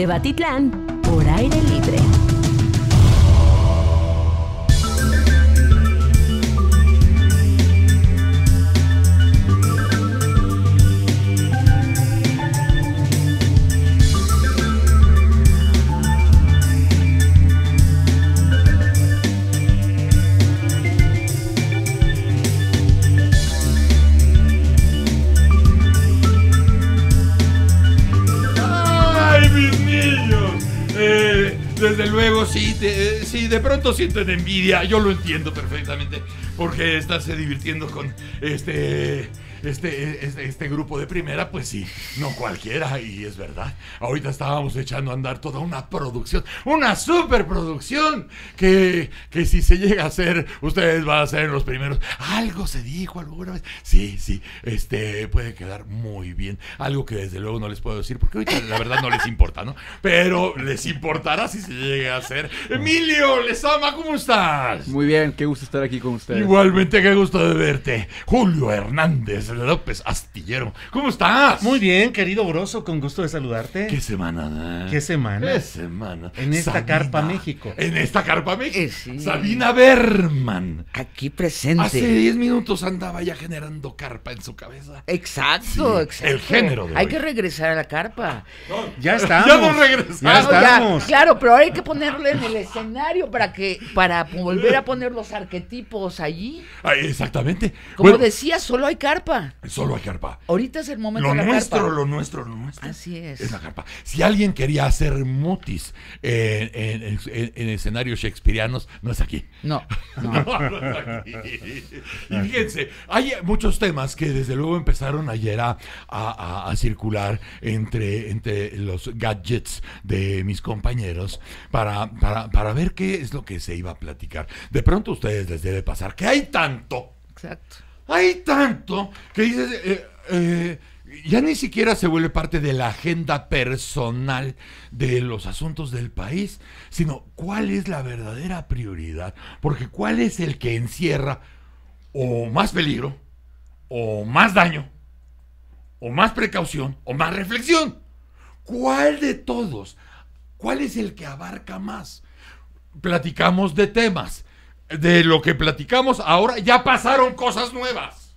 de Batitlán por aire libre. si este, eh, de pronto sienten envidia, yo lo entiendo perfectamente, porque estás eh, divirtiendo con este este, este, este, grupo de primera, pues sí, no cualquiera, y es verdad. Ahorita estábamos echando a andar toda una producción, una superproducción, que, que si se llega a hacer, ustedes van a ser los primeros. Algo se dijo alguna vez. Sí, sí, este, puede quedar muy bien. Algo que desde luego no les puedo decir, porque ahorita la verdad no les importa, ¿no? Pero les importará si se llega a hacer. Emilio, les ama, ¿cómo estás? Muy bien, qué gusto estar aquí con ustedes. Igualmente, qué gusto de verte. Julio Hernández López Astillero. ¿Cómo estás? Muy bien, querido Broso, con gusto de saludarte. ¿Qué semana? ¿Qué semana? ¿Qué semana? En esta Carpa México. En esta Carpa México. Eh, sí. Sabina Berman. Aquí presente. Hace 10 minutos andaba ya generando carpa en su cabeza. Exacto, exacto. El género Hay que regresar a la carpa. ya estamos. Ya regresamos. Ah, estamos. claro, pero hay que ponerle en el escenario para que para volver a poner los arquetipos allí. Ah, exactamente. Como decía, solo hay carpa. Solo hay carpa. Ahorita es el momento de la nuestro, Lo nuestro, lo nuestro, Así es. Es la carpa. Si alguien quería hacer mutis eh, en, escenarios shakespearianos, no es aquí. No. No. Y fíjense, hay muchos temas que desde luego empezaron ayer a, circular entre, entre los gadgets de mis compañeros para, para, para ver qué es lo que se iba a platicar. De pronto a ustedes les debe pasar que hay tanto. Exacto hay tanto que dices, eh, eh, ya ni siquiera se vuelve parte de la agenda personal de los asuntos del país, sino cuál es la verdadera prioridad, porque cuál es el que encierra o más peligro, o más daño, o más precaución, o más reflexión. ¿Cuál de todos? ¿Cuál es el que abarca más? Platicamos de temas de lo que platicamos ahora, ya pasaron cosas nuevas.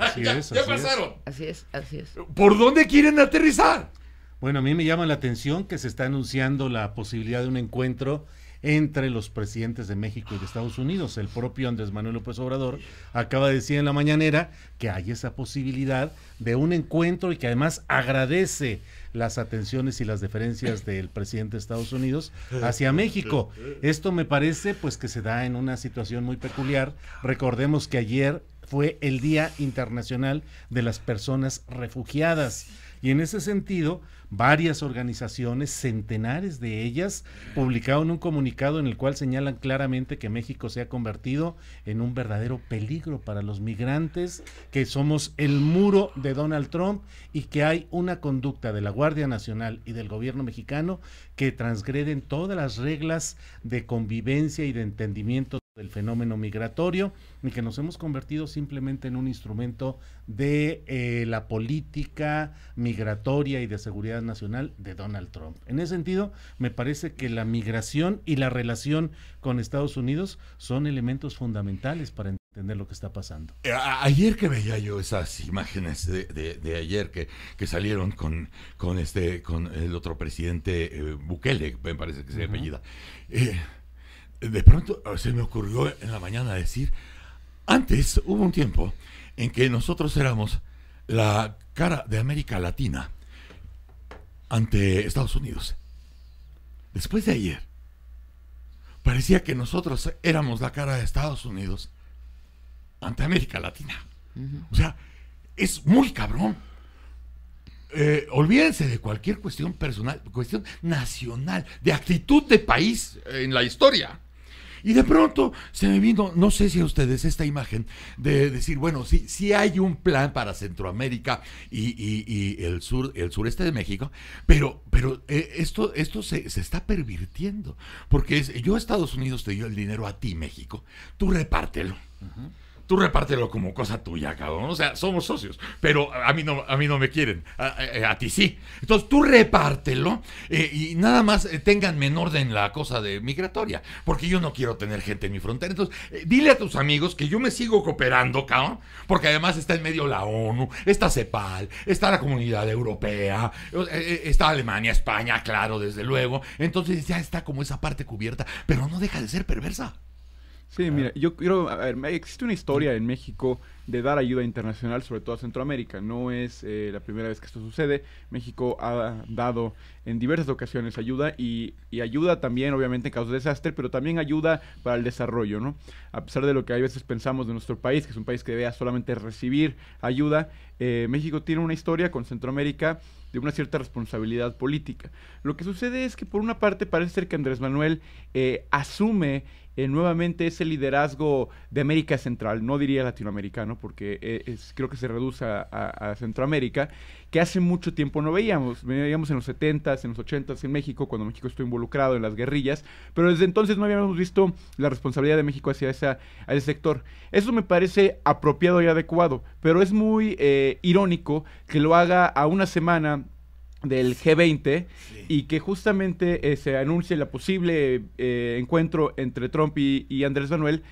Así ya, es, ya pasaron. Así es, así es. ¿Por dónde quieren aterrizar? Bueno, a mí me llama la atención que se está anunciando la posibilidad de un encuentro entre los presidentes de México y de Estados Unidos. El propio Andrés Manuel López Obrador acaba de decir en la mañanera que hay esa posibilidad de un encuentro y que además agradece las atenciones y las deferencias del presidente de Estados Unidos hacia México. Esto me parece pues que se da en una situación muy peculiar. Recordemos que ayer fue el Día Internacional de las Personas Refugiadas. Y en ese sentido, Varias organizaciones, centenares de ellas, publicaron un comunicado en el cual señalan claramente que México se ha convertido en un verdadero peligro para los migrantes, que somos el muro de Donald Trump y que hay una conducta de la Guardia Nacional y del gobierno mexicano que transgreden todas las reglas de convivencia y de entendimiento del fenómeno migratorio y que nos hemos convertido simplemente en un instrumento de eh, la política migratoria y de seguridad nacional de Donald Trump. En ese sentido, me parece que la migración y la relación con Estados Unidos son elementos fundamentales para entender lo que está pasando. Eh, ayer que veía yo esas imágenes de, ayer que, que salieron con, con, este, con el otro presidente eh, Bukele, me parece que se uh apellida de pronto se me ocurrió en la mañana decir, antes hubo un tiempo en que nosotros éramos la cara de América Latina ante Estados Unidos. Después de ayer, parecía que nosotros éramos la cara de Estados Unidos ante América Latina. O sea, es muy cabrón. Eh, olvídense de cualquier cuestión personal, cuestión nacional, de actitud de país en la historia. Y de pronto se me vino, no sé si a ustedes, esta imagen de decir, bueno, sí, sí hay un plan para Centroamérica y, el sur, el sureste de México, pero, pero eh, esto, esto se, está pervirtiendo. Porque es, yo, Estados Unidos, te dio el dinero a ti, México. Tú repártelo tú repártelo como cosa tuya, cabrón. O sea, somos socios, pero a mí no, a mí no me quieren, a, ti sí. Entonces tú repártelo eh, y nada más eh, tengan menor en la cosa de migratoria, porque yo no quiero tener gente en mi frontera. Entonces, eh, dile a tus amigos que yo me sigo cooperando, cabrón, porque además está en medio la ONU, está CEPAL, está la Comunidad Europea, está Alemania, España, claro, desde luego. Entonces ya está como esa parte cubierta, pero no deja de ser perversa. Sí, mira, yo quiero, a ver, existe una historia en México de dar ayuda internacional, sobre todo a Centroamérica. No es eh, la primera vez que esto sucede. México ha dado en diversas ocasiones ayuda y, ayuda también, obviamente, en caso de desastre, pero también ayuda para el desarrollo, ¿no? A pesar de lo que a veces pensamos de nuestro país, que es un país que debe solamente recibir ayuda, eh, México tiene una historia con Centroamérica de una cierta responsabilidad política. Lo que sucede es que, por una parte, parece ser que Andrés Manuel eh, asume eh, nuevamente ese liderazgo de América Central, no diría latinoamericano, porque eh, creo que se reduce a, Centroamérica, que hace mucho tiempo no veíamos. Veíamos en los 70 en los 80 en México, cuando México estuvo involucrado en las guerrillas, pero desde entonces no habíamos visto la responsabilidad de México hacia ese sector. Eso me parece apropiado y adecuado, pero es muy eh, irónico que lo haga a una semana del G20 y que justamente eh, se anuncie la posible eh, encuentro entre Trump y, Andrés Manuel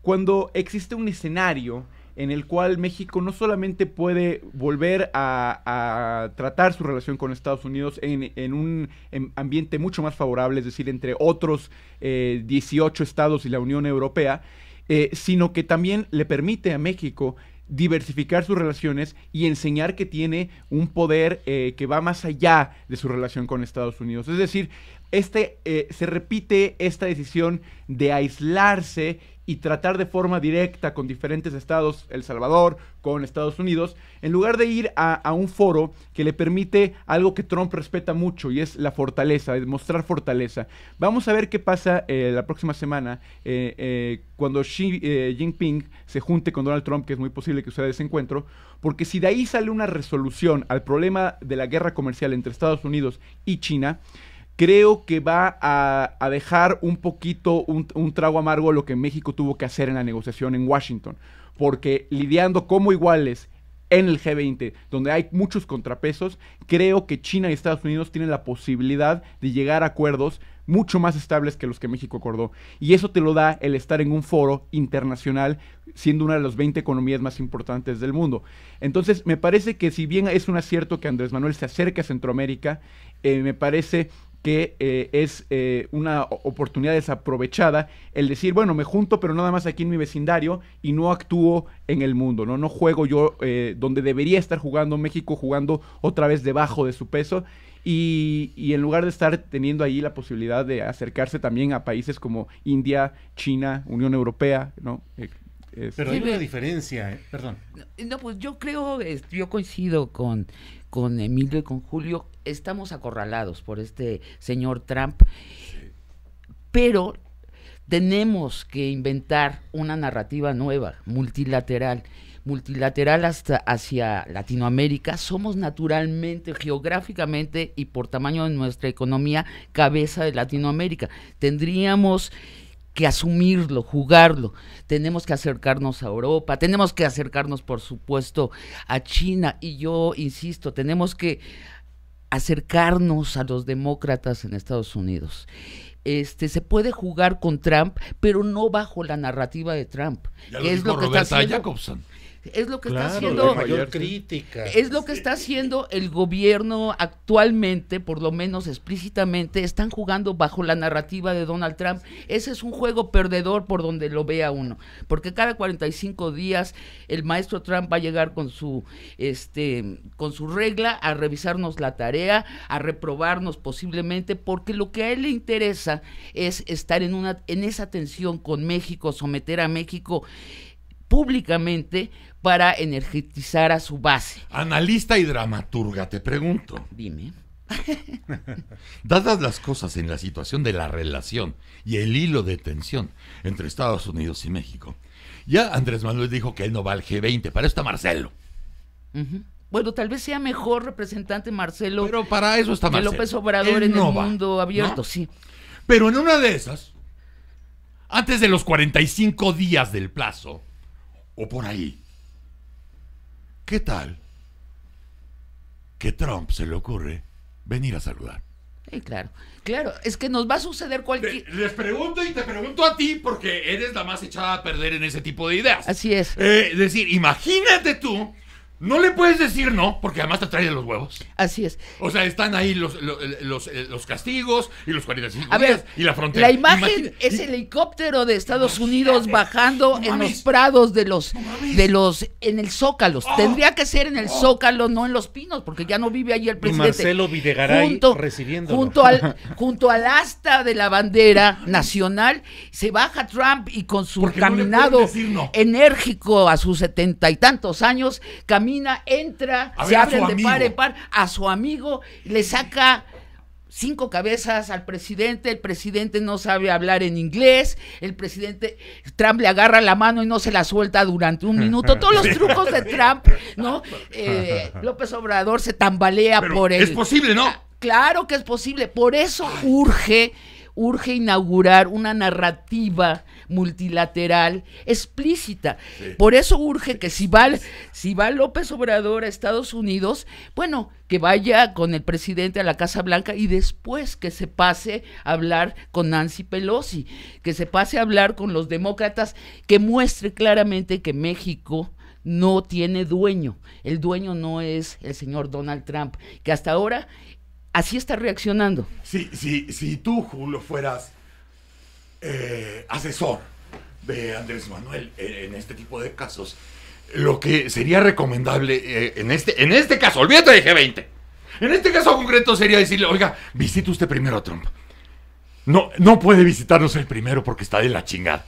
cuando existe un escenario en el cual México no solamente puede volver a, tratar su relación con Estados Unidos en, un em, ambiente mucho más favorable, es decir, entre otros 18 eh, estados y la Unión Europea, sino que también le permite a México diversificar sus relaciones y enseñar que tiene un poder eh, que va más allá de su relación con Estados Unidos. Es decir, este, eh, se repite esta decisión de aislarse y tratar de forma directa con diferentes estados, El Salvador, con Estados Unidos, en lugar de ir a, un foro que le permite algo que Trump respeta mucho y es la fortaleza, demostrar fortaleza. Vamos a ver qué pasa eh, la próxima semana eh, eh, cuando Xi Jinping se junte con Donald Trump, que es muy posible que sea ese encuentro, porque si de ahí sale una resolución al problema de la guerra comercial entre Estados Unidos y China, creo que va a, dejar un poquito un, trago amargo lo que México tuvo que hacer en la negociación en Washington, porque lidiando como iguales en el G20, donde hay muchos contrapesos, creo que China y Estados Unidos tienen la posibilidad de llegar a acuerdos mucho más estables que los que México acordó. Y eso te lo da el estar en un foro internacional, siendo una de las 20 economías más importantes del mundo. Entonces, me parece que si bien es un acierto que Andrés Manuel se acerque a Centroamérica, eh, me parece que eh, es eh, una oportunidad desaprovechada el decir, bueno, me junto, pero nada más aquí en mi vecindario y no actúo en el mundo, ¿no? No juego yo eh, donde debería estar jugando México, jugando otra vez debajo de su peso. Y, en lugar de estar teniendo ahí la posibilidad de acercarse también a países como India, China, Unión Europea, ¿no? Pero hay una diferencia, perdón. No, pues yo creo, yo coincido con con Emilio y con Julio, estamos acorralados por este señor Trump, pero tenemos que inventar una narrativa nueva, multilateral multilateral hasta hacia Latinoamérica, somos naturalmente, geográficamente y por tamaño de nuestra economía, cabeza de Latinoamérica. Tendríamos que asumirlo, jugarlo. Tenemos que acercarnos a Europa, tenemos que acercarnos, por supuesto, a China. Y yo insisto, tenemos que acercarnos a los demócratas en Estados Unidos. Este, se puede jugar con Trump, pero no bajo la narrativa de Trump. es lo que Jacobson. Es lo que está haciendo. Es lo que está haciendo el gobierno actualmente, por lo menos explícitamente, están jugando bajo la narrativa de Donald Trump. Ese es un juego perdedor por donde lo vea uno, porque cada 45 días el maestro Trump va a llegar con su este con su regla a revisarnos la tarea, a reprobarnos posiblemente, porque lo que a él le interesa es estar en una en esa tensión con México, someter a México públicamente para energetizar a su base. Analista y dramaturga, te pregunto. Dime. Dadas las cosas en la situación de la relación y el hilo de tensión entre Estados Unidos y México, ya Andrés Manuel dijo que él no va al G20, para eso está Marcelo. Bueno, tal vez sea mejor representante Marcelo. Pero para eso está Marcelo. López Obrador en el mundo abierto, sí. Pero en una de esas, antes de los 45 días del plazo, o por ahí. ¿Qué tal que Trump se le ocurre venir a saludar? claro. Claro, es que nos va a suceder cualquier. Les pregunto y te pregunto a ti porque eres la más echada a perder en ese tipo de ideas. Así es. Eh, es decir, imagínate tú no le puedes decir no, porque además te trae los huevos. Así es. O sea, están ahí los, eh, los, eh, los, castigos y los 45 días y la frontera. La imagen es el helicóptero de Estados Unidos bajando en los prados de los, de los, en el Zócalo. Oh. Tendría que ser en el oh. Zócalo, no en los Pinos, porque ya no vive ahí el presidente. Marcelo Videgaray junto, recibiéndolo. Junto al, junto al asta de la bandera nacional, se baja Trump y con su caminado enérgico a sus setenta y tantos años, camina entra, se de par en par a su amigo, le saca cinco cabezas al presidente, el presidente no sabe hablar en inglés, el presidente Trump le agarra la mano y no se la suelta durante un minuto, todos los trucos de Trump, ¿no? Eh, López Obrador se tambalea por él. Es posible, ¿no? Claro que es posible, por eso urge, urge inaugurar una narrativa multilateral explícita. Por eso urge que si va, si va López Obrador a Estados Unidos, bueno, que vaya con el presidente a la Casa Blanca y después que se pase a hablar con Nancy Pelosi, que se pase a hablar con los demócratas, que muestre claramente que México no tiene dueño. El dueño no es el señor Donald Trump, que hasta ahora así está reaccionando. sí, sí, si tú, Julio, fueras eh, asesor de Andrés Manuel en este tipo de casos, lo que sería recomendable eh, en, este, en este caso, olvídate de G20, en este caso concreto sería decirle, oiga, visite usted primero a Trump. No, no puede visitarnos el primero porque está de la chingada.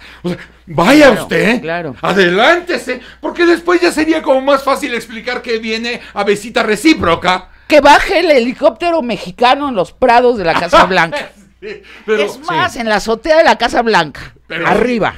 vaya usted, claro. adelántese, porque después ya sería como más fácil explicar que viene a visita recíproca. Que baje el helicóptero mexicano en los prados de la Casa Blanca es más, en la azotea de la Casa Blanca. arriba.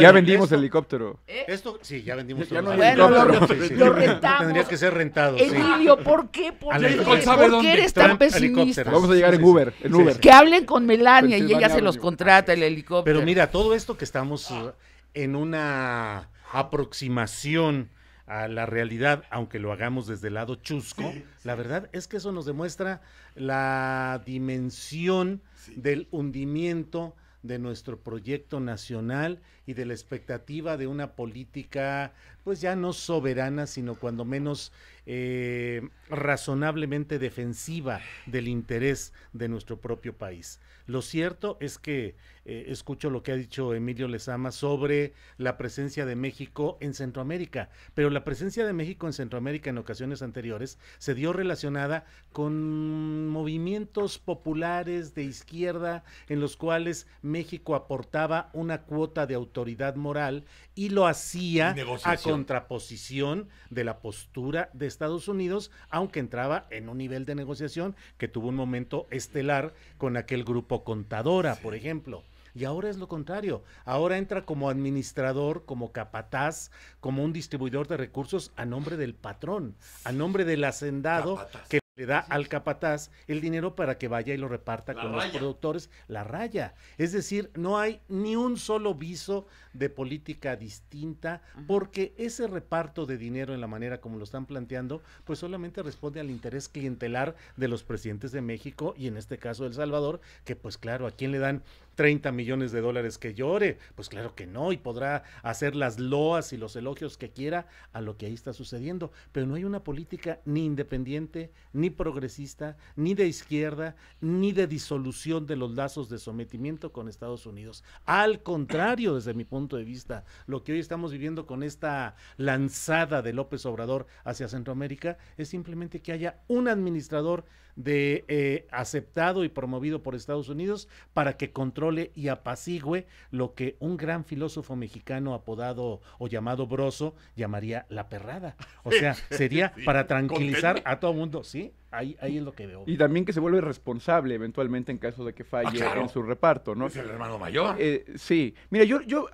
ya, vendimos el helicóptero. ¿Eh? Esto, sí, ya vendimos bueno, helicóptero. Lo, rentamos. Tendrías que ser rentado. Emilio, ¿por qué? ¿Por, qué, eres tan pesimista? Vamos a llegar en Uber. En Uber. Que hablen con Melania pues y ella se los contrata el helicóptero. Pero mira, todo esto que estamos eh, en una aproximación a la realidad, aunque lo hagamos desde el lado chusco, la verdad es que eso nos demuestra la dimensión del hundimiento de nuestro proyecto nacional y de la expectativa de una política, pues ya no soberana, sino cuando menos eh, razonablemente defensiva del interés de nuestro propio país. Lo cierto es que eh, escucho lo que ha dicho Emilio Lezama sobre la presencia de México en Centroamérica, pero la presencia de México en Centroamérica en ocasiones anteriores se dio relacionada con movimientos populares de izquierda en los cuales México aportaba una cuota de autoridad moral y lo hacía a contraposición de la postura de Estados Unidos, aunque entraba en un nivel de negociación que tuvo un momento estelar con aquel grupo Contadora, por ejemplo. Y ahora es lo contrario. Ahora entra como administrador, como capataz, como un distribuidor de recursos a nombre del patrón, a nombre del hacendado que le da al capataz el dinero para que vaya y lo reparta con los productores, la raya. Es decir, no hay ni un solo viso de política distinta, porque ese reparto de dinero en la manera como lo están planteando, pues solamente responde al interés clientelar de los presidentes de México y en este caso de El Salvador, que pues claro, ¿a quién le dan 30 millones de dólares que llore. Pues claro que no, y podrá hacer las loas y los elogios que quiera a lo que ahí está sucediendo. Pero no hay una política ni independiente, ni progresista, ni de izquierda, ni de disolución de los lazos de sometimiento con Estados Unidos. Al contrario, desde mi punto de vista, lo que hoy estamos viviendo con esta lanzada de López Obrador hacia Centroamérica es simplemente que haya un administrador de eh, aceptado y promovido por Estados Unidos para que controle y apacigüe lo que un gran filósofo mexicano apodado o llamado Broso llamaría la perrada. O sea, sería para tranquilizar a todo mundo, ¿sí? Ahí, ahí, es lo que veo. Y también que se vuelve responsable eventualmente en caso de que falle ah, en su reparto, ¿no? Es el hermano mayor. Eh, sí. Mira, yo... yo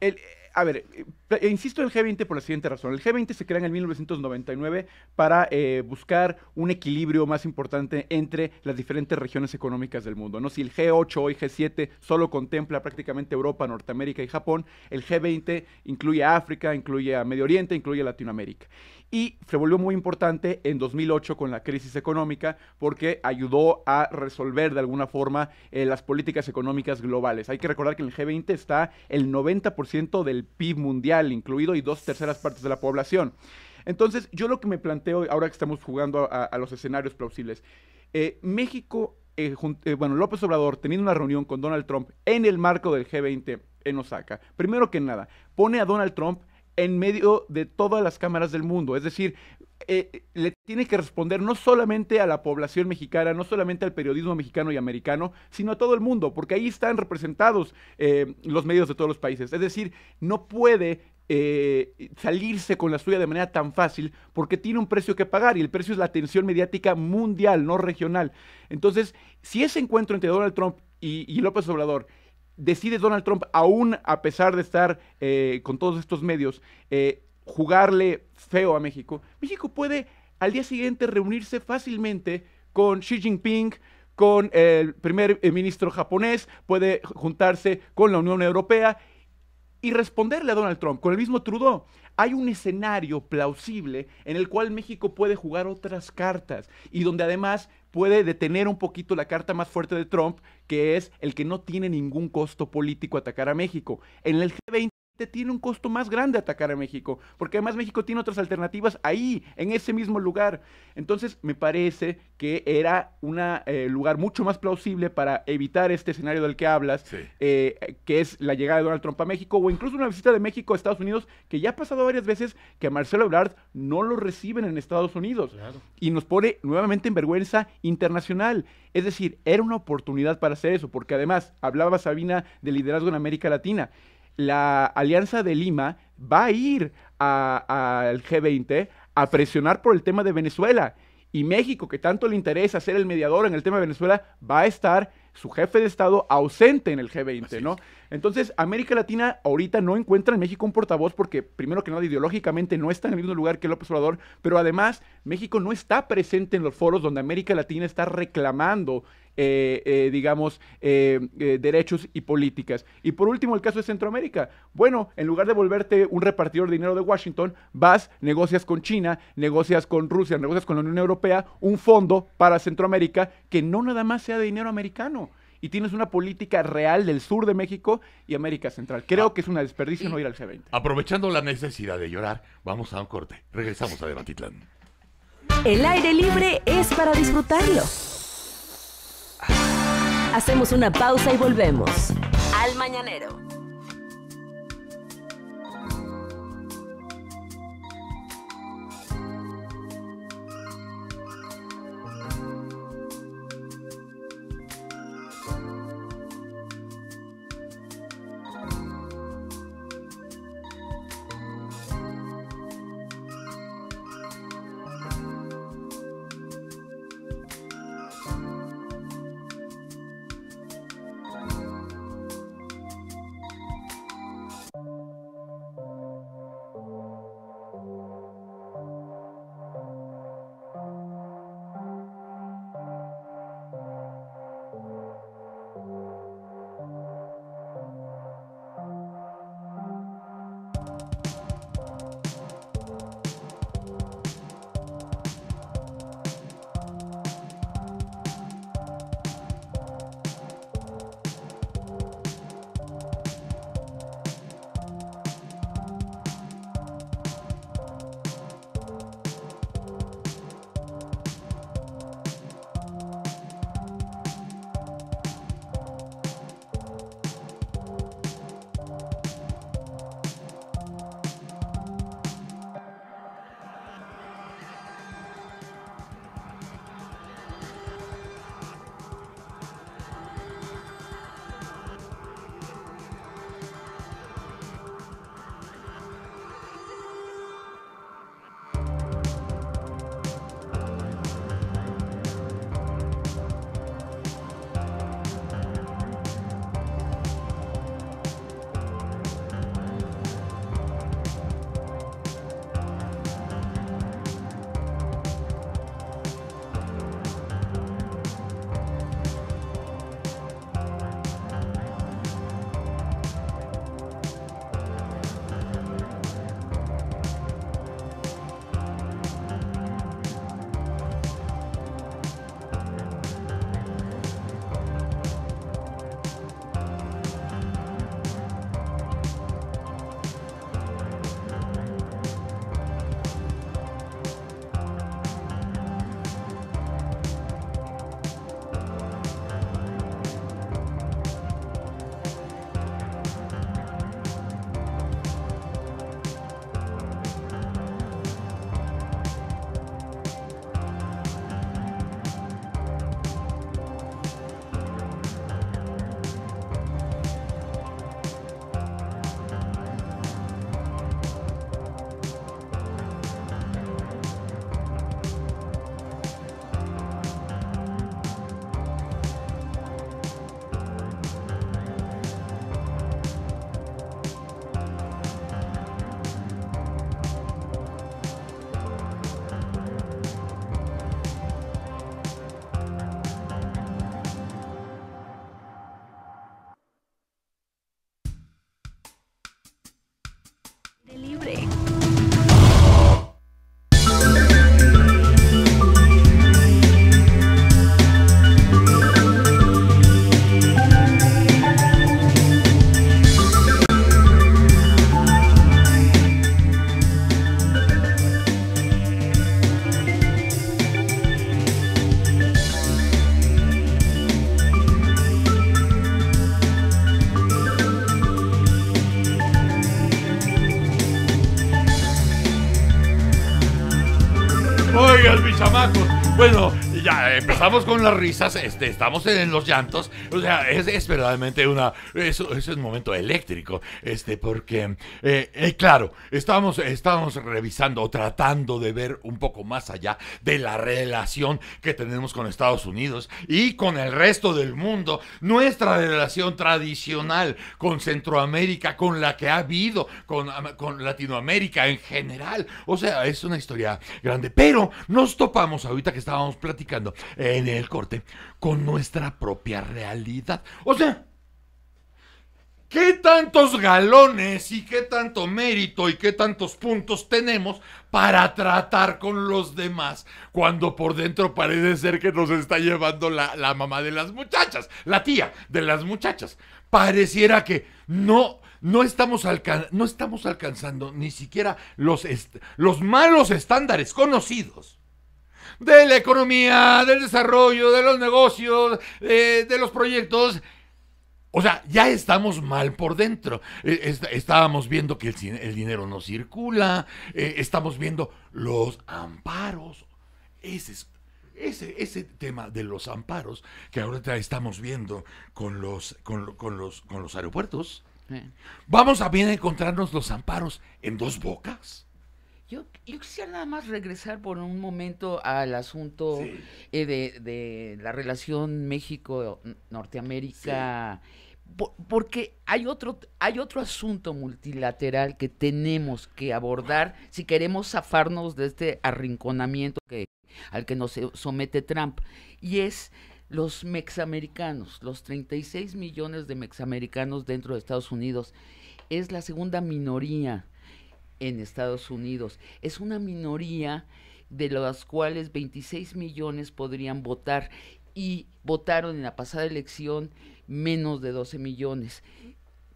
el, a ver, eh, eh, insisto en el G20 por la siguiente razón. El G20 se crea en el 1999 para eh, buscar un equilibrio más importante entre las diferentes regiones económicas del mundo. ¿no? Si el G8 y G7 solo contempla prácticamente Europa, Norteamérica y Japón, el G20 incluye a África, incluye a Medio Oriente, incluye a Latinoamérica y se volvió muy importante en 2008 con la crisis económica porque ayudó a resolver de alguna forma eh, las políticas económicas globales. Hay que recordar que en el G20 está el 90% del PIB mundial incluido y dos terceras partes de la población. Entonces, yo lo que me planteo ahora que estamos jugando a, los escenarios plausibles, eh, México, eh, bueno, López Obrador teniendo una reunión con Donald Trump en el marco del G20 en Osaka. Primero que nada, pone a Donald Trump en medio de todas las cámaras del mundo. Es decir, eh, le tiene que responder no solamente a la población mexicana, no solamente al periodismo mexicano y americano, sino a todo el mundo, porque ahí están representados eh, los medios de todos los países. Es decir, no puede eh, salirse con la suya de manera tan fácil porque tiene un precio que pagar y el precio es la atención mediática mundial, no regional. Entonces, si ese encuentro entre Donald Trump y, y López Obrador decide Donald Trump, aún a pesar de estar eh, con todos estos medios, eh, jugarle feo a México, México puede al día siguiente reunirse fácilmente con Xi Jinping, con el primer eh, ministro japonés, puede juntarse con la Unión Europea y responderle a Donald Trump con el mismo Trudeau. Hay un escenario plausible en el cual México puede jugar otras cartas y donde además puede detener un poquito la carta más fuerte de Trump, que es el que no tiene ningún costo político atacar a México. En el G20 tiene un costo más grande atacar a México, porque además México tiene otras alternativas ahí, en ese mismo lugar. Entonces, me parece que era un eh, lugar mucho más plausible para evitar este escenario del que hablas, eh, que es la llegada de Donald Trump a México, o incluso una visita de México a Estados Unidos, que ya ha pasado varias veces que a Marcelo Ebrard no lo reciben en Estados Unidos. Y nos pone nuevamente en vergüenza internacional. Es decir, era una oportunidad para hacer eso, porque además hablaba Sabina de liderazgo en América Latina la Alianza de Lima va a ir al G20 a presionar por el tema de Venezuela. Y México, que tanto le interesa ser el mediador en el tema de Venezuela, va a estar su jefe de Estado ausente en el G20, ¿no? Entonces, América Latina ahorita no encuentra en México un portavoz porque, primero que nada, ideológicamente no está en el mismo lugar que López Obrador, pero además México no está presente en los foros donde América Latina está reclamando eh, eh, digamos, eh, derechos y políticas. Y por último, el caso de Centroamérica. Bueno, en lugar de volverte un repartidor de dinero de Washington, vas, negocias con China, negocias con Rusia, negocias con la Unión Europea, un fondo para Centroamérica que no nada más sea de dinero americano y tienes una política real del sur de México y América Central. Creo ah, que es una desperdicio no ir al C20. Aprovechando la necesidad de llorar, vamos a un corte. Regresamos a Debatitlán. El aire libre es para disfrutarlo. Hacemos una pausa y volvemos al mañanero. las risas, este, estamos en los llantos. O sea, es, es verdaderamente una. eso es, un momento eléctrico. Este, porque, eh, eh, claro, estamos, estamos revisando o tratando de ver un poco más allá de la relación que tenemos con Estados Unidos y con el resto del mundo. Nuestra relación tradicional con Centroamérica, con la que ha habido, con, con Latinoamérica en general. O sea, es una historia grande. Pero nos topamos ahorita que estábamos platicando en el corte con nuestra propia realidad. O sea, ¿qué tantos galones y qué tanto mérito y qué tantos puntos tenemos para tratar con los demás cuando por dentro parece ser que nos está llevando la, la mamá de las muchachas, la tía de las muchachas? Pareciera que no no estamos, no estamos, alcanzando ni siquiera los, los malos estándares conocidos de la economía, del desarrollo, de los negocios, eh, de los proyectos. O sea, ya estamos mal por dentro. Eh, estábamos viendo que el, dinero no circula, eh, estamos viendo los amparos. Ese, tema de los amparos que ahora estamos viendo con los, con los aeropuertos. Vamos a bien encontrarnos los amparos en dos bocas. Yo, quisiera nada más regresar por un momento al asunto eh, de, la relación México-Norteamérica, porque hay otro, hay otro asunto multilateral que tenemos que abordar si queremos zafarnos de este arrinconamiento que, al que nos somete Trump, y es los mexamericanos, los 36 millones de mexamericanos dentro de Estados Unidos. Es la segunda minoría en Estados Unidos. Es una minoría de las cuales 26 millones podrían votar y votaron en la pasada elección menos de 12 millones.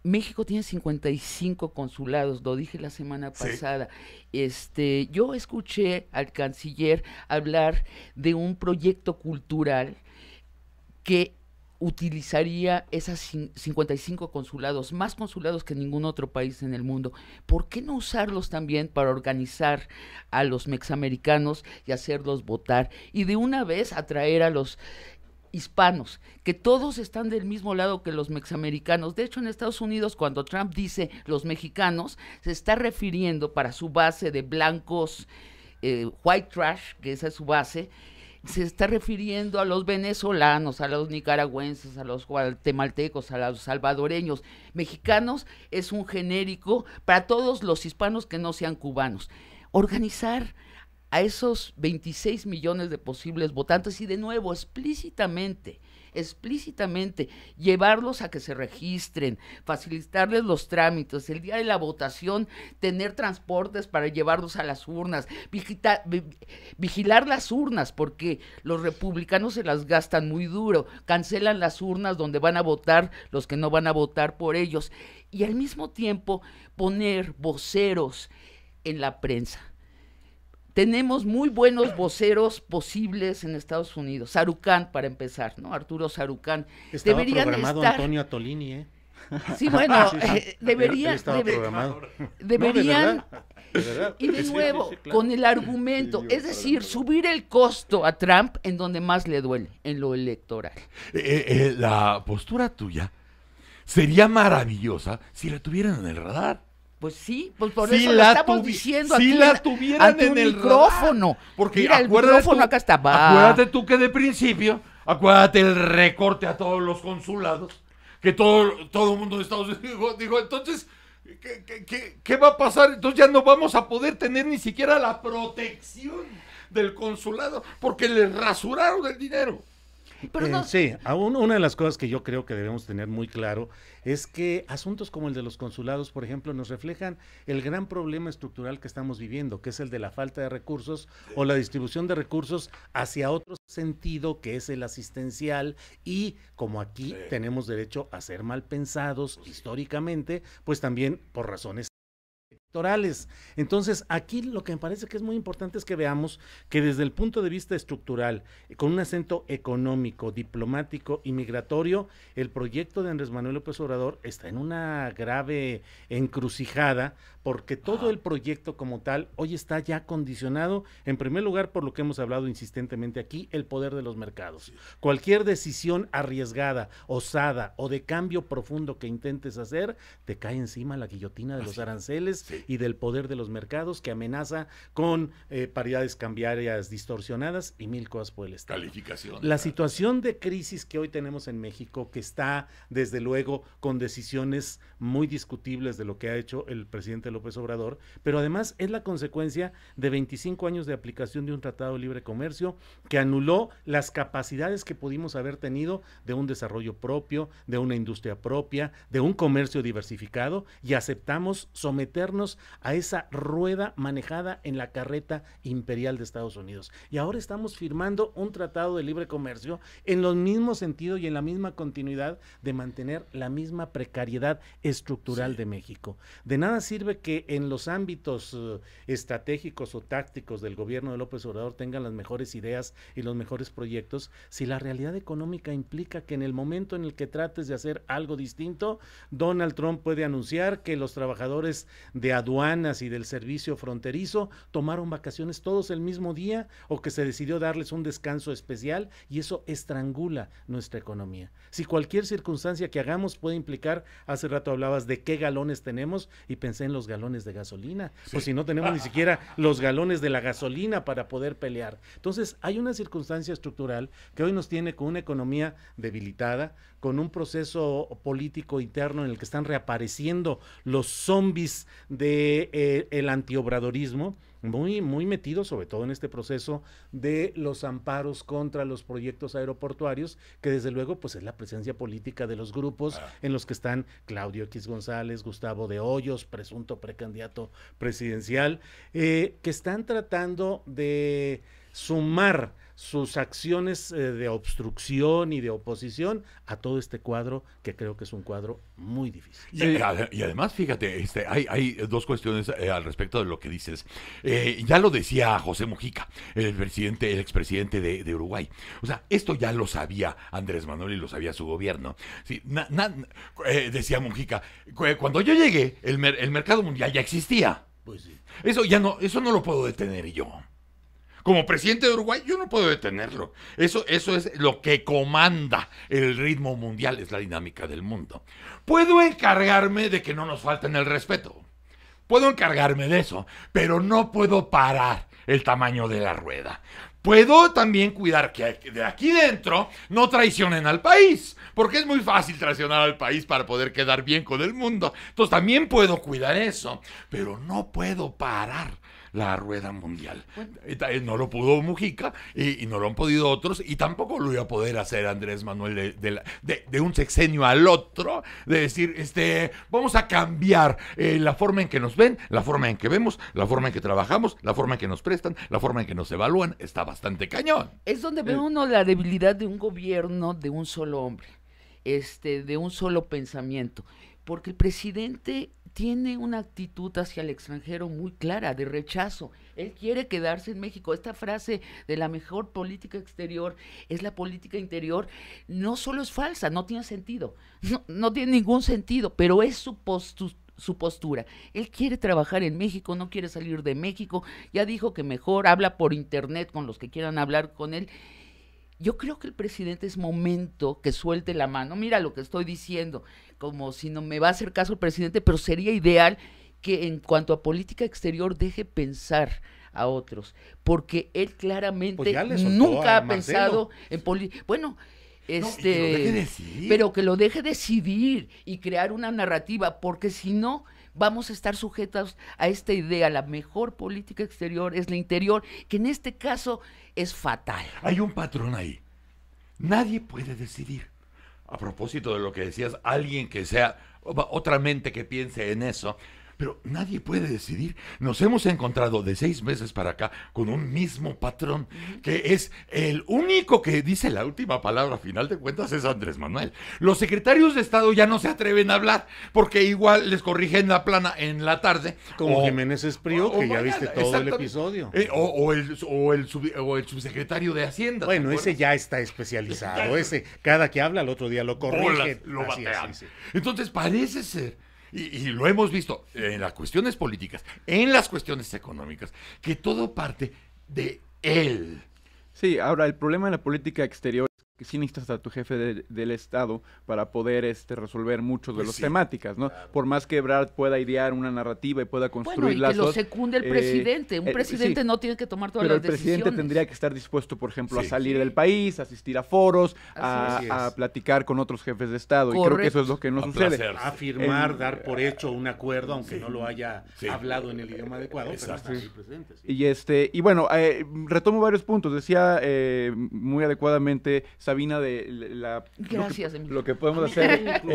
México tiene 55 consulados, lo dije la semana pasada. Este, yo escuché al canciller hablar de un proyecto cultural que utilizaría esas 55 consulados, más consulados que ningún otro país en el mundo. ¿Por qué no usarlos también para organizar a los mexamericanos y hacerlos votar? Y de una vez atraer a los hispanos, que todos están del mismo lado que los mexamericanos. De hecho, en Estados Unidos, cuando Trump dice los mexicanos, se está refiriendo para su base de blancos, eh, white trash, que esa es su base, se está refiriendo a los venezolanos, a los nicaragüenses, a los guatemaltecos, a los salvadoreños. Mexicanos es un genérico para todos los hispanos que no sean cubanos. Organizar a esos 26 millones de posibles votantes y de nuevo explícitamente explícitamente, llevarlos a que se registren, facilitarles los trámites, el día de la votación, tener transportes para llevarlos a las urnas, vigilar las urnas, porque los republicanos se las gastan muy duro, cancelan las urnas donde van a votar los que no van a votar por ellos, y al mismo tiempo poner voceros en la prensa tenemos muy buenos voceros posibles en Estados Unidos. Sarucán, para empezar, ¿no? Arturo Sarucán. Estaba programado Antonio Atolini, ¿eh? Sí, bueno, eh, debería, deberían, deberían, y de nuevo, con el argumento, es decir, subir el costo a Trump en donde más le duele, en lo electoral. eh, eh, eh la postura tuya sería maravillosa si la tuvieran en el radar. Pues sí, pues por eso lo estamos diciendo si la tuvieran en el micrófono. Porque Mira, el micrófono acá está. Acuérdate tú que de principio, acuérdate el recorte a todos los consulados, que todo todo el mundo de Estados Unidos dijo, entonces ¿qué, va a pasar? Entonces ya no vamos a poder tener ni siquiera la protección del consulado porque le rasuraron el dinero. Eh, sí, una de las cosas que yo creo que debemos tener muy claro es que asuntos como el de los consulados, por ejemplo, nos reflejan el gran problema estructural que estamos viviendo, que es el de la falta de recursos o la distribución de recursos hacia otro sentido que es el asistencial y como aquí tenemos derecho a ser mal pensados pues históricamente, pues también por razones entonces, aquí lo que me parece que es muy importante es que veamos que desde el punto de vista estructural, con un acento económico, diplomático y migratorio, el proyecto de Andrés Manuel López Obrador está en una grave encrucijada porque todo el proyecto como tal hoy está ya condicionado, en primer lugar, por lo que hemos hablado insistentemente aquí, el poder de los mercados. Cualquier decisión arriesgada, osada o de cambio profundo que intentes hacer, te cae encima la guillotina de los aranceles y del poder de los mercados que amenaza con eh, paridades cambiarias distorsionadas y mil cosas por el estado. Calificación. La situación de crisis que hoy tenemos en México, que está desde luego con decisiones muy discutibles de lo que ha hecho el presidente López Obrador, pero además es la consecuencia de 25 años de aplicación de un tratado de libre comercio que anuló las capacidades que pudimos haber tenido de un desarrollo propio, de una industria propia, de un comercio diversificado y aceptamos someternos a esa rueda manejada en la carreta imperial de Estados Unidos. Y ahora estamos firmando un tratado de libre comercio en los mismos sentidos y en la misma continuidad de mantener la misma precariedad estructural de México. De nada sirve que en los ámbitos eh, estratégicos o tácticos del gobierno de López Obrador tengan las mejores ideas y los mejores proyectos, si la realidad económica implica que en el momento en el que trates de hacer algo distinto, Donald Trump puede anunciar que los trabajadores de aduanas y del servicio fronterizo tomaron vacaciones todos el mismo día o que se decidió darles un descanso especial y eso estrangula nuestra economía. Si cualquier circunstancia que hagamos puede implicar, hace rato hablabas de qué galones tenemos y pensé en los galones galones de gasolina, o pues si no tenemos ni siquiera los galones de la gasolina para poder pelear. Entonces, hay una circunstancia estructural que hoy nos tiene con una economía debilitada, con un proceso político interno en el que están reapareciendo los zombies del de, eh, el antiobradorismo muy, muy metido, sobre todo en este proceso de los amparos contra los proyectos aeroportuarios, que desde luego pues es la presencia política de los grupos en los que están Claudio X González, Gustavo de Hoyos, presunto precandidato presidencial, eh, que están tratando de sumar sus acciones eh, de obstrucción y de oposición a todo este cuadro que creo que es un cuadro muy difícil. Y, eh, además, fíjate, este, hay, hay dos cuestiones eh, al respecto de lo que dices. ya lo decía José Mujica, el presidente, el expresidente de, de, Uruguay. O sea, esto ya lo sabía Andrés Manuel y lo sabía su gobierno. decía Mujica, cuando yo llegué, el, el mercado mundial ya existía. Pues Eso ya no, eso no lo puedo detener yo. Como presidente de Uruguay, yo no puedo detenerlo. Eso, eso es lo que comanda el ritmo mundial, es la dinámica del mundo. Puedo encargarme de que no nos falten el respeto. Puedo encargarme de eso, pero no puedo parar el tamaño de la rueda. Puedo también cuidar que de aquí dentro no traicionen al país, porque es muy fácil traicionar al país para poder quedar bien con el mundo. Entonces también puedo cuidar eso, pero no puedo parar la rueda mundial. Eh, no lo pudo Mujica y, no lo han podido otros y tampoco lo iba a poder hacer Andrés Manuel de, de, un sexenio al otro, de decir, este, vamos a cambiar eh, la forma en que nos ven, la forma en que vemos, la forma en que trabajamos, la forma en que nos prestan, la forma en que nos evalúan, está bastante cañón. Es donde ve eh. uno la debilidad de un gobierno de un solo hombre, este, de un solo pensamiento, porque el presidente tiene una actitud hacia el extranjero muy clara, de rechazo. Él quiere quedarse en México. Esta frase de la mejor política exterior es la política interior, no solo es falsa, no tiene sentido, no, tiene ningún sentido, pero es su, su postura. Él quiere trabajar en México, no quiere salir de México, ya dijo que mejor habla por internet con los que quieran hablar con él yo creo que el presidente es momento que suelte la mano. Mira lo que estoy diciendo, como si no me va a hacer caso el presidente, pero sería ideal que en cuanto a política exterior deje pensar a otros, porque él claramente pues nunca ha pensado en política. Bueno, este, pero que lo deje decidir y crear una narrativa, porque si no, vamos a estar sujetos a esta idea, la mejor política exterior es la interior, que en este caso es fatal. Hay un patrón ahí. Nadie puede decidir. A propósito de lo que decías, alguien que sea otra mente que piense en eso, pero nadie puede decidir. Nos hemos encontrado de seis meses para acá con un mismo patrón, que es el único que dice la última palabra, a final de cuentas, es Andrés Manuel. Los secretarios de Estado ya no se atreven a hablar, porque igual les corrigen la plana en la tarde. Como Jiménez Esprío, que ya viste todo el episodio. Eh, o, el, el subsecretario de Hacienda. Bueno, ese ya está especializado. ese, cada que habla, el otro día lo corrige. Entonces, parece ser y, lo hemos visto en las cuestiones políticas, en las cuestiones económicas, que todo parte de él. Sí, ahora el problema de la política exterior que sí necesitas a tu jefe del Estado para poder este, resolver muchos de las pues temáticas, ¿no? Por más que Brad pueda idear una narrativa y pueda construir bueno, y que lo secunde el eh, presidente. Un eh, presidente no tiene que tomar todas las decisiones. el presidente tendría que estar dispuesto, por ejemplo, a salir del país, asistir a foros, a, platicar con otros jefes de Estado. Y creo que eso es lo que no sucede. Afirmar, dar por eh, hecho un acuerdo, aunque no lo haya hablado en el idioma adecuado, Y, este, y bueno, retomo varios puntos. Decía muy adecuadamente Sabina, de la... Gracias, lo que, lo que podemos hacer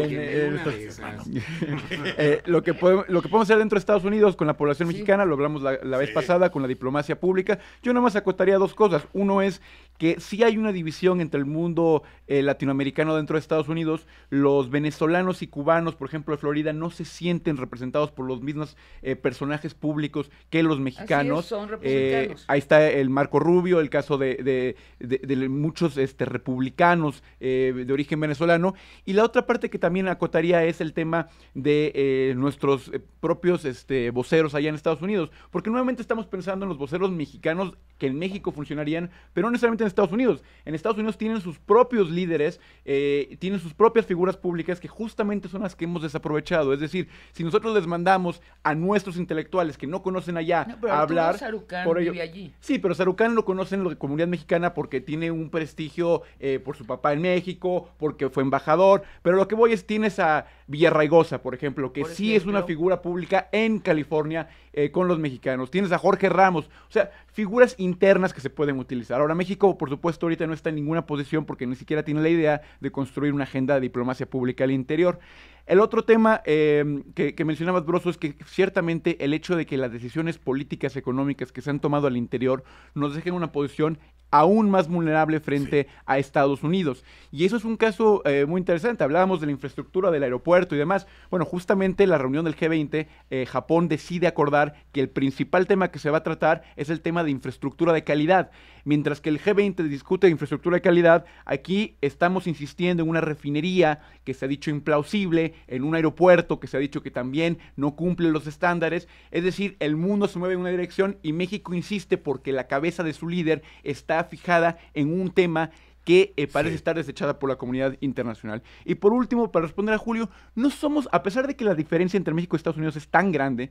eh, lo, que podemos hacer dentro de Estados Unidos con la población mexicana, lo hablamos la, vez pasada con la diplomacia pública. Yo nada más acotaría dos cosas. Uno es que si hay una división entre el mundo eh, latinoamericano dentro de Estados Unidos. Los venezolanos y cubanos, por ejemplo, de Florida, no se sienten representados por los mismos eh, personajes públicos que los mexicanos. Eh, ahí está el Marco Rubio, el caso de, muchos este, republicanos de origen venezolano. Y la otra parte que también acotaría es el tema de nuestros propios este, voceros allá en Estados Unidos. Porque nuevamente estamos pensando en los voceros mexicanos que en México funcionarían, pero no necesariamente en Estados Unidos. En Estados Unidos tienen sus propios líderes, eh, tienen sus propias figuras públicas que justamente son las que hemos desaprovechado. Es decir, si nosotros les mandamos a nuestros intelectuales que no conocen allá no, pero a hablar... por allí. Sí, pero Sarucán lo conocen la comunidad mexicana porque tiene un prestigio eh, por su papá en México, porque fue embajador, pero lo que voy es tienes a Villarraigosa, por ejemplo, que sí es una figura pública en California eh, con los mexicanos. Tienes a Jorge Ramos. O sea, figuras internas que se pueden utilizar. Ahora, México, por supuesto, ahorita no está en ninguna posición porque ni siquiera tiene la idea de construir una agenda de diplomacia pública al interior. El otro tema eh, que, mencionabas, Broso, es que ciertamente el hecho de que las decisiones políticas económicas que se han tomado al interior nos dejen una posición aún más vulnerable frente a Estados Unidos. Y eso es un caso eh, muy interesante. Hablábamos de la infraestructura del aeropuerto y demás. Bueno, justamente en la reunión del G20, eh, Japón decide acordar que el principal tema que se va a tratar es el tema de infraestructura de calidad. Mientras que el G20 discute infraestructura de calidad, aquí estamos insistiendo en una refinería que se ha dicho implausible, en un aeropuerto que se ha dicho que también no cumple los estándares. Es decir, el mundo se mueve en una dirección y México insiste porque la cabeza de su líder está fijada en un tema que eh, parece estar desechada por la comunidad internacional. Y por último, para responder a Julio, no somos, a pesar de que la diferencia entre México y Estados Unidos es tan grande,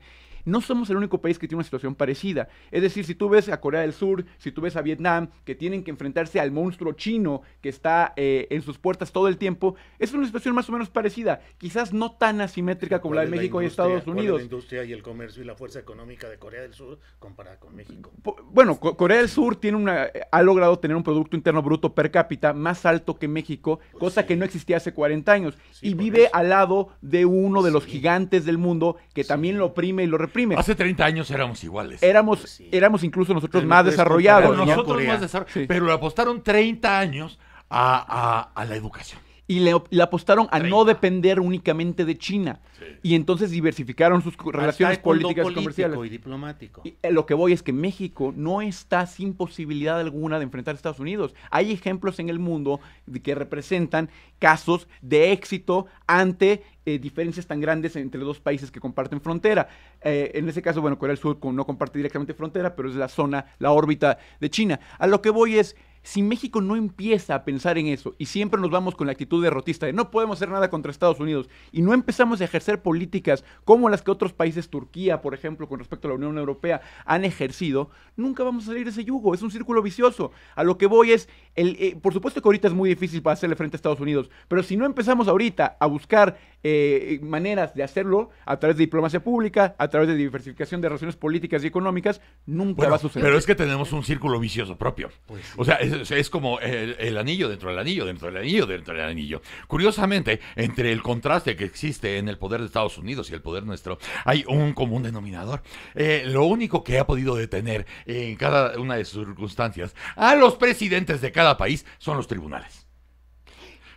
no somos el único país que tiene una situación parecida. Es decir, si tú ves a Corea del Sur, si tú ves a Vietnam, que tienen que enfrentarse al monstruo chino que está eh, en sus puertas todo el tiempo, es una situación más o menos parecida, quizás no tan asimétrica como la de México y Estados Unidos. la industria y el comercio y la fuerza económica de Corea del Sur comparada con México? Bueno, Corea del Sur tiene una, eh, ha logrado tener un Producto Interno Bruto per cápita más alto que México, pues cosa que no existía hace 40 años, y vive al lado de uno de los gigantes del mundo que también lo oprime y lo Hace 30 años éramos iguales. Éramos, éramos incluso nosotros más desarrollados. Nosotros más Pero apostaron 30 años a la educación y le, apostaron a no depender únicamente de China. Y entonces diversificaron sus relaciones políticas y comerciales. Y diplomático. Y, eh, lo que voy es que México no está sin posibilidad alguna de enfrentar a Estados Unidos. Hay ejemplos en el mundo que representan casos de éxito ante eh, diferencias tan grandes entre dos países que comparten frontera. Eh, en ese caso, bueno, Corea del Sur no comparte directamente frontera, pero es la zona, la órbita de China. A lo que voy es, si México no empieza a pensar en eso y siempre nos vamos con la actitud derrotista de no podemos hacer nada contra Estados Unidos y no empezamos a ejercer políticas como las que otros países, Turquía, por ejemplo, con respecto a la Unión Europea, han ejercido, nunca vamos a salir de ese yugo. Es un círculo vicioso. A lo que voy es, el, eh, por supuesto que ahorita es muy difícil para hacerle frente a Estados Unidos, pero si no empezamos ahorita a buscar eh, maneras de hacerlo a través de diplomacia pública, a través de diversificación de relaciones políticas y económicas, nunca va a suceder. Pero es que tenemos un círculo vicioso propio. Pues o sea, es, como el, anillo dentro del anillo, dentro del anillo, dentro del anillo. Curiosamente, entre el contraste que existe en el poder de Estados Unidos y el poder nuestro, hay un común denominador. Eh, lo único que ha podido detener en cada una de sus circunstancias a los presidentes de cada país son los tribunales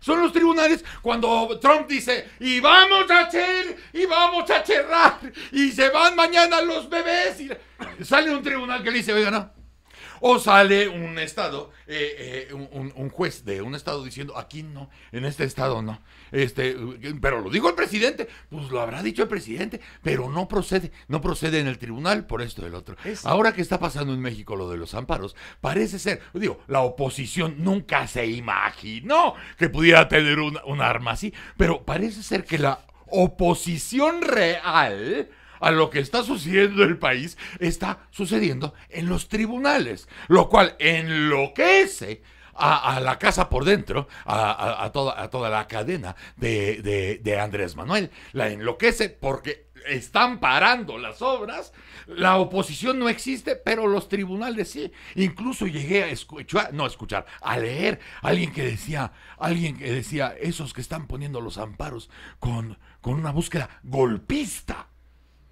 son los tribunales cuando Trump dice, y vamos a hacer, y vamos a cerrar, y se van mañana los bebés, y sale un tribunal que le dice, oiga, no o sale un estado, eh, eh, un, juez de un estado diciendo, aquí no, en este estado no. Este, pero lo dijo el presidente, pues lo habrá dicho el presidente, pero no procede, no procede en el tribunal por esto del otro. Ahora que está pasando en México lo de los amparos, parece ser, digo, la oposición nunca se imaginó que pudiera tener un, un arma así, pero parece ser que la oposición real a lo que está sucediendo en el país, está sucediendo en los tribunales, lo cual enloquece a, la casa por dentro, a, a toda, la cadena de, Andrés Manuel. La enloquece porque están parando las obras, la oposición no existe, pero los tribunales sí. Incluso llegué a escuchar, no escuchar, a leer alguien que decía, alguien que decía, esos que están poniendo los amparos con, con una búsqueda golpista.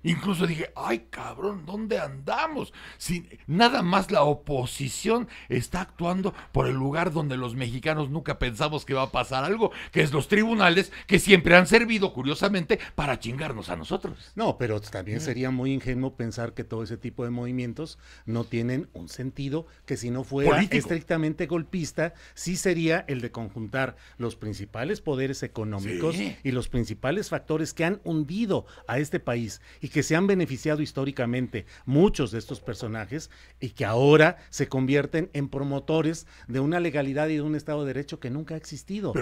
Incluso dije, ay cabrón, ¿dónde andamos? Si nada más la oposición está actuando por el lugar donde los mexicanos nunca pensamos que va a pasar algo, que es los tribunales que siempre han servido, curiosamente, para chingarnos a nosotros. No, pero también mm. sería muy ingenuo pensar que todo ese tipo de movimientos no tienen un sentido que si no fuera estrictamente golpista, sí sería el de conjuntar los principales poderes económicos y los principales factores que han hundido a este país y que se han beneficiado históricamente muchos de estos personajes y que ahora se convierten en promotores de una legalidad y de un Estado de Derecho que nunca ha existido.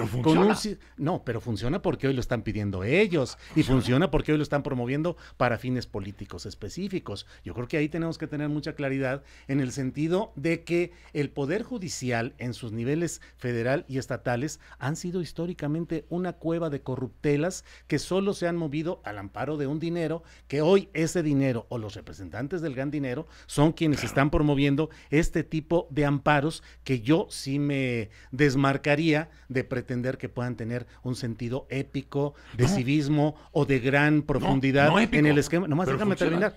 no, pero funciona porque hoy lo están pidiendo ellos y funciona porque hoy lo están promoviendo para fines políticos específicos. Yo creo que ahí tenemos que tener mucha claridad en el sentido de que el Poder Judicial en sus niveles federal y estatales han sido históricamente una cueva de corruptelas que solo se han movido al amparo de un dinero que hoy ese dinero o los representantes del gran dinero son quienes están promoviendo este tipo de amparos que yo sí me desmarcaría de pretender que puedan tener un sentido épico, de civismo o de gran profundidad en el esquema. Nomás déjame terminar.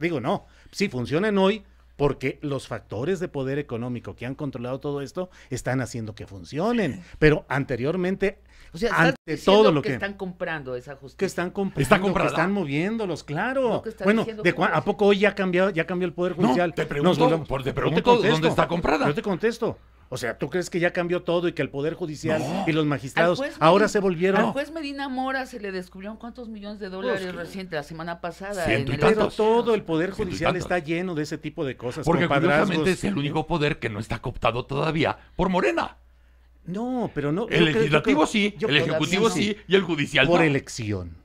Digo, no, si funcionan hoy, porque los factores de poder económico que han controlado todo esto están haciendo que funcionen. Pero anteriormente, o sea, ante todo lo que, están comprando esa justicia, que están comprando, Está comprada. que están moviéndolos, claro. bueno, de a poco hoy ya cambió, ya cambió el poder judicial. No, te pregunto, por, te pregunto dónde está comprada. Yo te contesto. O sea, ¿tú crees que ya cambió todo y que el Poder Judicial y los magistrados ahora se volvieron? Al juez Medina Mora se le descubrieron cuántos millones de dólares pues reciente la semana pasada. pero todo el Poder Judicial está lleno de ese tipo de cosas. Porque curiosamente es el único poder que no está cooptado todavía por Morena. No, pero no. El legislativo sí, el ejecutivo sí, y el judicial por elección.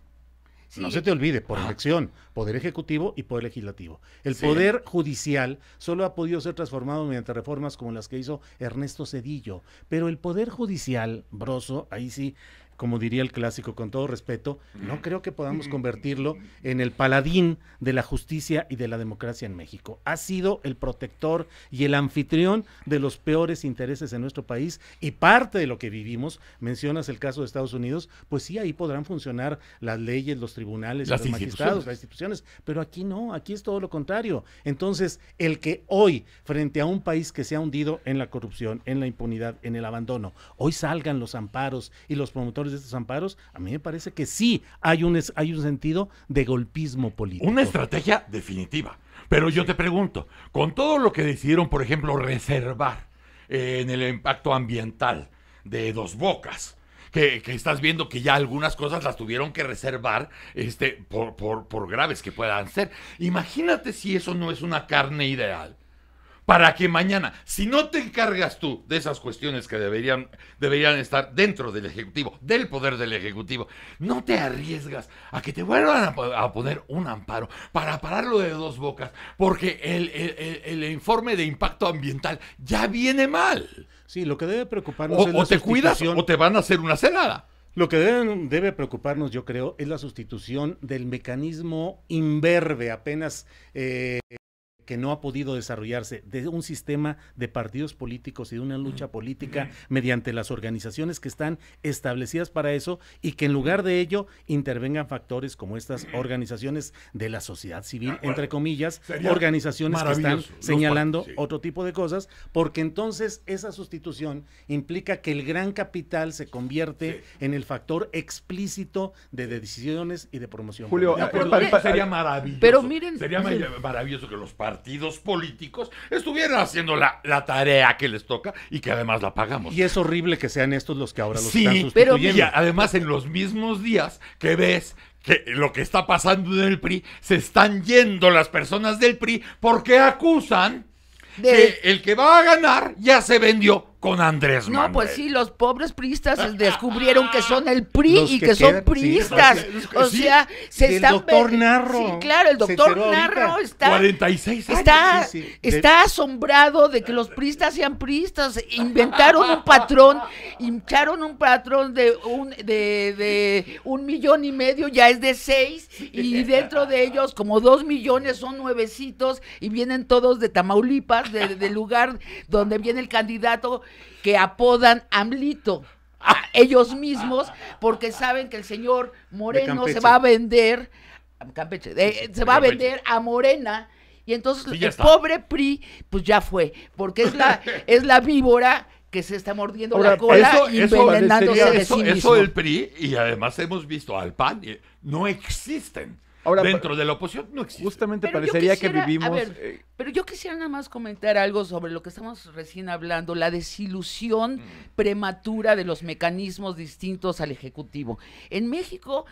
No se te olvide, por ah. elección, poder ejecutivo y poder legislativo. El poder judicial solo ha podido ser transformado mediante reformas como las que hizo Ernesto Cedillo, pero el poder judicial, Broso, ahí sí, como diría el clásico, con todo respeto, no creo que podamos convertirlo en el paladín de la justicia y de la democracia en México. Ha sido el protector y el anfitrión de los peores intereses en nuestro país y parte de lo que vivimos, mencionas el caso de Estados Unidos, pues sí, ahí podrán funcionar las leyes, los tribunales, los magistrados, las instituciones, pero aquí no, aquí es todo lo contrario. Entonces, el que hoy, frente a un país que se ha hundido en la corrupción, en la impunidad, en el abandono, hoy salgan los amparos y los promotores de estos amparos, a mí me parece que sí hay un, hay un sentido de golpismo político. Una estrategia definitiva. Pero yo te pregunto, con todo lo que decidieron, por ejemplo, reservar eh, en el impacto ambiental de Dos Bocas, que, que, estás viendo que ya algunas cosas las tuvieron que reservar este, por, por, por graves que puedan ser. Imagínate si eso no es una carne ideal para que mañana, si no te encargas tú de esas cuestiones que deberían, deberían estar dentro del Ejecutivo, del poder del Ejecutivo, no te arriesgas a que te vuelvan a, poner un amparo para pararlo de dos bocas, porque el, informe de impacto ambiental ya viene mal. Sí, lo que debe preocuparnos es la o te cuidas o te van a hacer una cenada. Lo que debe preocuparnos, yo creo, es la sustitución del mecanismo imberbe, apenas eh, que no ha podido desarrollarse, de un sistema de partidos políticos y de una lucha política mediante las organizaciones que están establecidas para eso y que en lugar de ello intervengan factores como estas organizaciones de la sociedad civil, ah, entre comillas, organizaciones que están señalando otro tipo de cosas, porque entonces esa sustitución implica que el gran capital se convierte en el factor explícito de decisiones y de promoción. Julio, eh, eh, sería maravilloso. Pero miren, sería maravilloso que los partidos partidos políticos estuvieran haciendo la, la tarea que les toca y que además la pagamos. Y es horrible que sean estos los que ahora los sí, están sustituyendo. Pero, y además en los mismos días que ves que lo que está pasando en el PRI, se están yendo las personas del PRI porque acusan de... que el que va a ganar ya se vendió con Andrés Manuel. No, pues sí, los pobres priistas descubrieron que son el PRI y que, son quedan, o sea, se están... El doctor Narro. Sí, claro, el doctor Narro está... 46 años. Está, asombrado de que los priistas sean priistas. Inventaron un patrón, hincharon un patrón de un, de, de un millón y medio, ya es de seis, y dentro de ellos como dos millones son nuevecitos y vienen todos de Tamaulipas, del lugar donde viene el candidato que apodan AMLito. A ellos mismos, porque saben que el señor Moreno se va a vender, se va a vender a Morena. Y entonces el pobre PRI, pues ya fue, porque es la, es la víbora que se está mordiendo la cola y de eso, eso el PRI, y además hemos visto al PAN, eh, no existen dentro de la oposición no existe. Justamente parecería que vivimos. Eh, pero yo quisiera nada más comentar algo sobre lo que estamos recién hablando, la desilusión mm. prematura de los mecanismos distintos al Ejecutivo. En México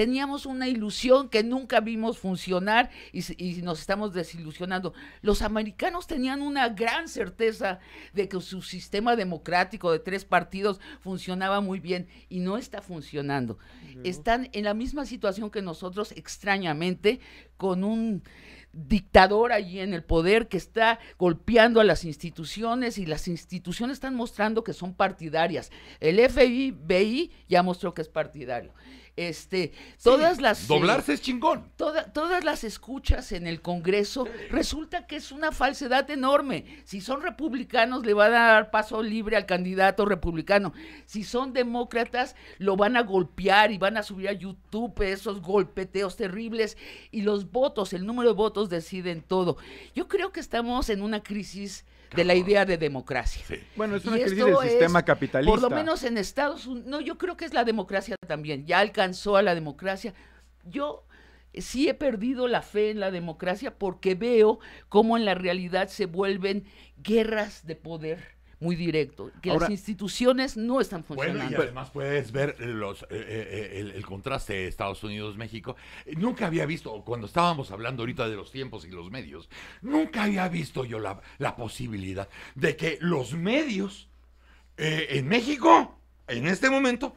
teníamos una ilusión que nunca vimos funcionar y, nos estamos desilusionando. Los americanos tenían una gran certeza de que su sistema democrático de tres partidos funcionaba muy bien y no está funcionando. Están en la misma situación que nosotros, extrañamente, con un dictador allí en el poder que está golpeando a las instituciones y las instituciones están mostrando que son partidarias. El FBI ya mostró que es partidario. Este, todas las. Eh, doblarse es chingón. Toda, todas las escuchas en el Congreso, resulta que es una falsedad enorme. Si son republicanos, le van a dar paso libre al candidato republicano. Si son demócratas, lo van a golpear y van a subir a YouTube esos golpeteos terribles. Y los votos, el número de votos deciden todo. Yo creo que estamos en una crisis de la idea de democracia. Sí. Bueno, es una crisis del sistema capitalista. Por lo menos en Estados Unidos, no, yo creo que es la democracia también. Ya el alcanzó a la democracia. Yo eh, sí he perdido la fe en la democracia porque veo cómo en la realidad se vuelven guerras de poder muy directo, que las instituciones no están funcionando. Bueno, además puedes ver los, eh, eh, el, contraste de Estados Unidos-México. Nunca había visto, cuando estábamos hablando ahorita de los tiempos y los medios, nunca había visto yo la, posibilidad de que los medios en México, en este momento,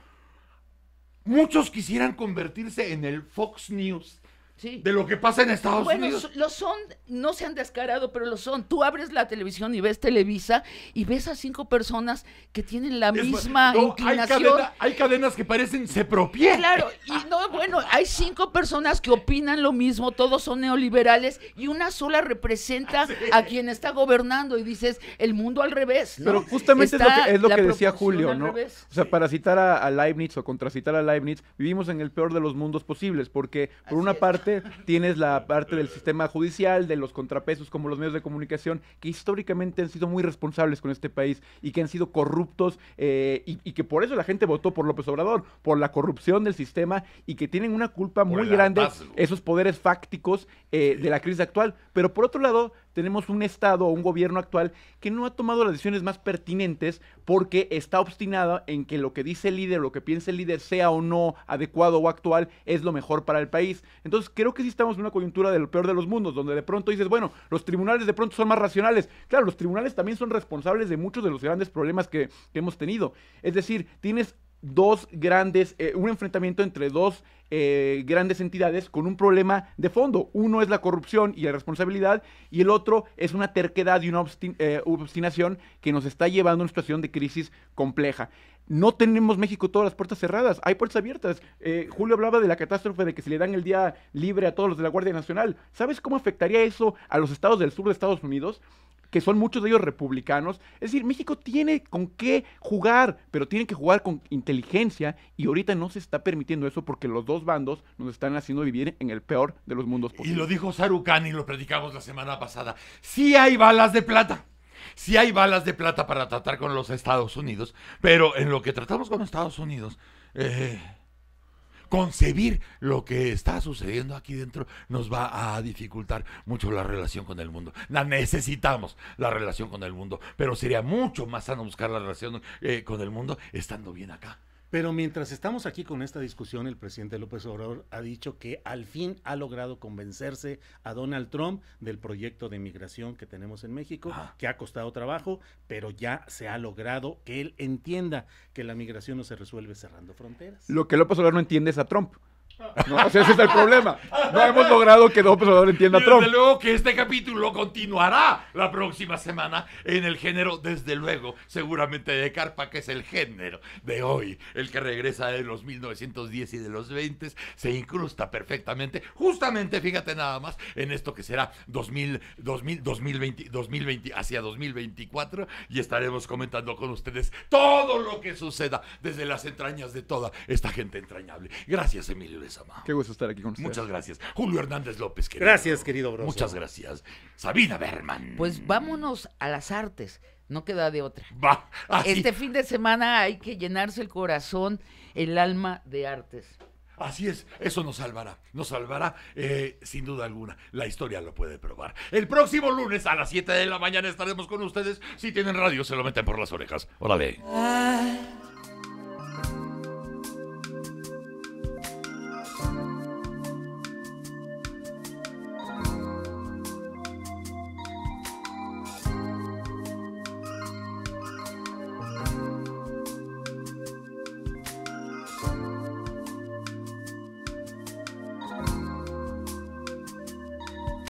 Muchos quisieran convertirse en el Fox News de lo que pasa en Estados Unidos. Bueno, lo son, no se han descarado, pero lo son. Tú abres la televisión y ves Televisa y ves a cinco personas que tienen la misma inclinación. Hay, cadenas que parecen se propien. Claro, y no, bueno, hay cinco personas que opinan lo mismo, todos son neoliberales y una sola representa a quien está gobernando y dices, el mundo al revés. Pero justamente es lo que, decía Julio, ¿no? O sea, para citar a, Leibniz o contracitar a Leibniz, vivimos en el peor de los mundos posibles, porque por una parte tienes la parte del sistema judicial, de los contrapesos como los medios de comunicación, que históricamente han sido muy responsables con este país y que han sido corruptos eh, y, que por eso la gente votó por López Obrador, por la corrupción del sistema y que tienen una culpa muy grande esos poderes fácticos eh, de la crisis actual. Pero por otro lado, tenemos un Estado o un gobierno actual que no ha tomado las decisiones más pertinentes porque está obstinada en que lo que dice el líder, lo que piensa el líder, sea o no adecuado o actual, es lo mejor para el país. Entonces creo que sí estamos en una coyuntura de lo peor de los mundos, donde de pronto dices, bueno, los tribunales de pronto son más racionales. Claro, los tribunales también son responsables de muchos de los grandes problemas que hemos tenido. Es decir, tienes dos grandes, eh, un enfrentamiento entre dos eh, grandes entidades con un problema de fondo. Uno es la corrupción y la responsabilidad y el otro es una terquedad y una eh, obstinación que nos está llevando a una situación de crisis compleja no tenemos México todas las puertas cerradas, hay puertas abiertas. Eh, Julio hablaba de la catástrofe de que se le dan el día libre a todos los de la Guardia Nacional. ¿Sabes cómo afectaría eso a los estados del sur de Estados Unidos? que son muchos de ellos republicanos. Es decir, México tiene con qué jugar, pero tiene que jugar con inteligencia y ahorita no se está permitiendo eso porque los dos bandos nos están haciendo vivir en el peor de los mundos posibles. Y lo dijo Sarucán y lo predicamos la semana pasada. Sí hay balas de plata. Si hay balas de plata para tratar con los Estados Unidos, pero en lo que tratamos con Estados Unidos, eh, concebir lo que está sucediendo aquí dentro nos va a dificultar mucho la relación con el mundo. La necesitamos, la relación con el mundo, pero sería mucho más sano buscar la relación eh, con el mundo estando bien acá. Pero mientras estamos aquí con esta discusión, el presidente López Obrador ha dicho que al fin ha logrado convencerse a Donald Trump del proyecto de migración que tenemos en México, que ha costado trabajo, pero ya se ha logrado que él entienda que la migración no se resuelve cerrando fronteras. Lo que López Obrador no entiende es a Trump ese es el problema. No hemos logrado que no Obrador entienda Trump. Desde luego que este capítulo continuará la próxima semana en el género, desde luego, seguramente de Carpa, que es el género de hoy, el que regresa de los 1910 y de los 20, se incrusta perfectamente, justamente, fíjate nada más, en esto que será 2000, 2000, 2020, 2020, hacia 2024, y estaremos comentando con ustedes todo lo que suceda desde las entrañas de toda esta gente entrañable. Gracias, Emilio. Qué gusto estar aquí con ustedes. Muchas gracias. Julio Hernández López, Gracias, querido Muchas gracias. Sabina Berman. Pues vámonos a las artes. No queda de otra. Ah, este fin de semana hay que llenarse el corazón, el alma de artes. Así es, eso nos salvará, nos salvará eh, sin duda alguna. La historia lo puede probar. El próximo lunes a las 7 de la mañana estaremos con ustedes. Si tienen radio, se lo meten por las orejas. Hola Ah.